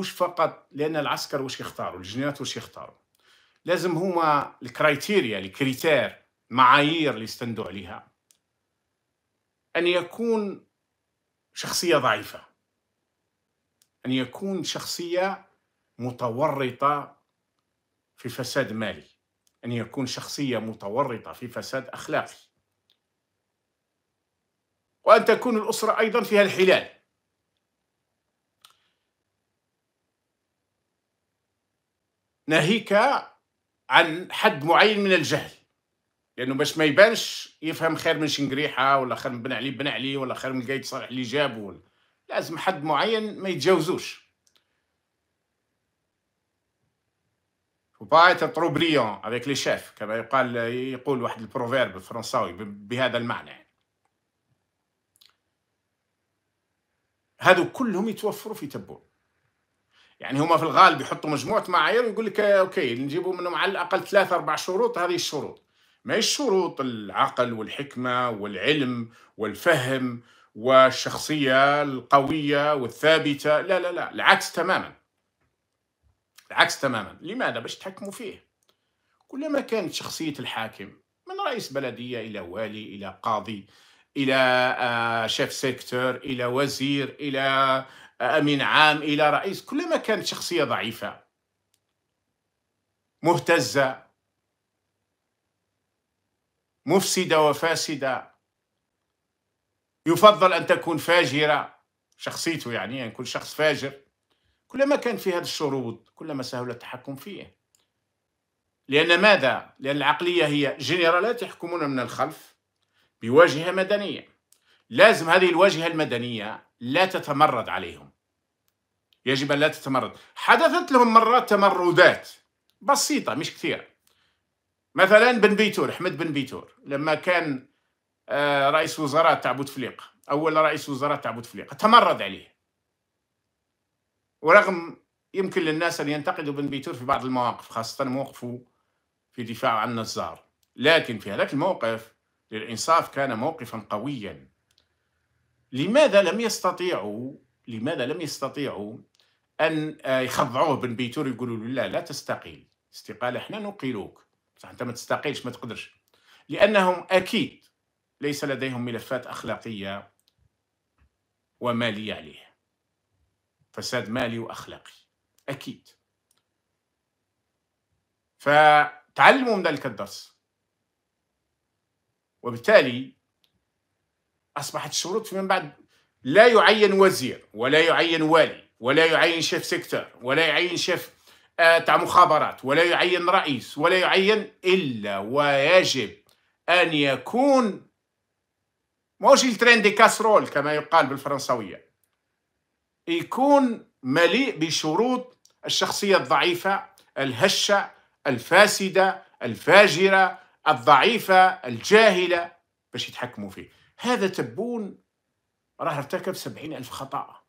مش فقط لان العسكر واش يختاروا الجنرالات واش يختاروا لازم هما الكرايتيريا الكريتير معايير اللي يستندوا عليها ان يكون شخصيه ضعيفه ان يكون شخصيه متورطه في فساد مالي ان يكون شخصيه متورطه في فساد اخلاقي وان تكون الاسره ايضا فيها الحلال ناهيك عن حد معين من الجهل لانه باش ما يبانش يفهم خير من شنقريحه ولا خير من بن علي بن علي ولا خير من قايد صالح اللي جابه لازم حد معين ما يتجاوزوش وبايت تروبريون بريون افيك لي شيف كما يقال يقول واحد البروفيرب الفرنساوي بهذا المعنى هادو كلهم يتوفروا في تبون يعني هما في الغالب يحطوا مجموعه معايير ويقول لك اوكي نجيبوا منهم على الاقل ثلاثة اربع شروط هذه الشروط ماهيش شروط العقل والحكمه والعلم والفهم والشخصيه القويه والثابته لا لا لا العكس تماما العكس تماما لماذا باش تحكموا فيه كلما كانت شخصيه الحاكم من رئيس بلديه الى والي الى قاضي الى آه، شيف سيكتور الى وزير الى من عام إلى رئيس كلما كانت شخصية ضعيفة مهتزة مفسدة وفاسدة يفضل أن تكون فاجرة شخصيته يعني أن يعني يكون شخص فاجر كلما كان في هذه الشروط كلما سهل التحكم فيه لأن ماذا؟ لأن العقلية هي جنرالات يحكمون من الخلف بواجهة مدنية لازم هذه الواجهة المدنية لا تتمرد عليهم يجب أن لا تتمرد حدثت لهم مرات تمردات بسيطة مش كثيرة مثلا بن بيتور أحمد بن بيتور لما كان آه، رئيس وزراء تاع بوتفليقة أول رئيس وزراء تاع بوتفليقة تمرد عليه ورغم يمكن للناس أن ينتقدوا بن بيتور في بعض المواقف خاصة موقفه في دفاع عن النزار لكن في هذاك الموقف للإنصاف كان موقفا قويا لماذا لم يستطيعوا لماذا لم يستطيعوا ان آه، يخضعوه بن بيتور يقولوا له لا لا تستقيل استقاله احنا نقيلوك بصح انت ما تستقيلش ما تقدرش لانهم اكيد ليس لديهم ملفات اخلاقيه وماليه عليه فساد مالي واخلاقي اكيد فتعلموا من ذلك الدرس وبالتالي أصبحت الشروط فيما بعد لا يعين وزير ولا يعين والي ولا يعين شيف سيكتور ولا يعين شيف آه، تاع مخابرات ولا يعين رئيس ولا يعين إلا ويجب أن يكون ماهوش الترين دي كاسرول كما يقال بالفرنسوية يكون مليء بشروط الشخصية الضعيفة الهشة الفاسدة الفاجرة الضعيفة الجاهلة باش يتحكموا فيه هذا تبون راه ارتكب سبعين ألف خطأ